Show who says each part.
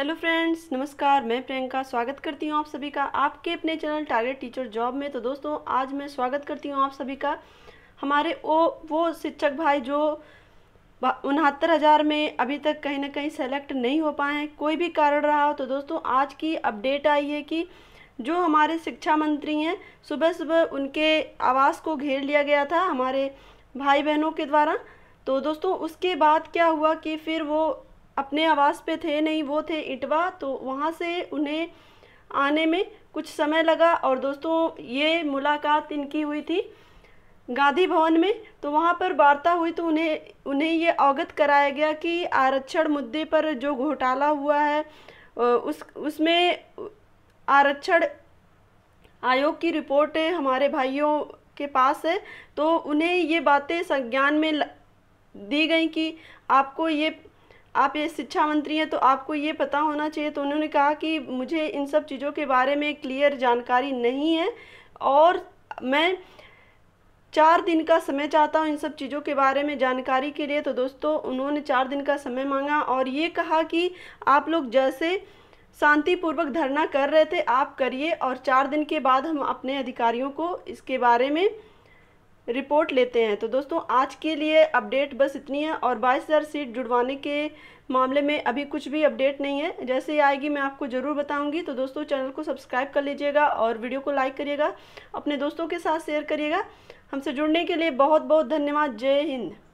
Speaker 1: hello friends नमस्कार मैं प्रियंका स्वागत करती हूँ आप सभी का आपके अपने चैनल टारगेट टीचर जॉब में तो दोस्तों आज मैं स्वागत करती हूँ आप सभी का हमारे ओ वो शिक्षक भाई जो उनहत्तर हज़ार में अभी तक कहीं ना कहीं सेलेक्ट नहीं हो पाए हैं कोई भी कारण रहा हो तो दोस्तों आज की अपडेट आई है कि जो हमारे शिक्षा मंत्री हैं सुबह सुबह उनके आवास को घेर लिया गया था हमारे भाई बहनों के द्वारा तो दोस्तों उसके बाद क्या हुआ कि फिर वो अपने आवास पे थे नहीं वो थे इटवा तो वहाँ से उन्हें आने में कुछ समय लगा और दोस्तों ये मुलाकात इनकी हुई थी गांधी भवन में तो वहाँ पर वार्ता हुई तो उन्हें उन्हें ये अवगत कराया गया कि आरक्षण मुद्दे पर जो घोटाला हुआ है उस उसमें आरक्षण आयोग की रिपोर्ट हमारे भाइयों के पास है तो उन्हें ये बातें संज्ञान में दी गई कि आपको ये आप ये शिक्षा मंत्री हैं तो आपको ये पता होना चाहिए तो उन्होंने कहा कि मुझे इन सब चीज़ों के बारे में क्लियर जानकारी नहीं है और मैं चार दिन का समय चाहता हूँ इन सब चीज़ों के बारे में जानकारी के लिए तो दोस्तों उन्होंने चार दिन का समय मांगा और ये कहा कि आप लोग जैसे शांतिपूर्वक धरना कर रहे थे आप करिए और चार दिन के बाद हम अपने अधिकारियों को इसके बारे में रिपोर्ट लेते हैं तो दोस्तों आज के लिए अपडेट बस इतनी है और बाईस हज़ार सीट जुड़वाने के मामले में अभी कुछ भी अपडेट नहीं है जैसे ही आएगी मैं आपको ज़रूर बताऊंगी तो दोस्तों चैनल को सब्सक्राइब कर लीजिएगा और वीडियो को लाइक करिएगा अपने दोस्तों के साथ शेयर करिएगा हमसे जुड़ने के लिए बहुत बहुत धन्यवाद जय हिंद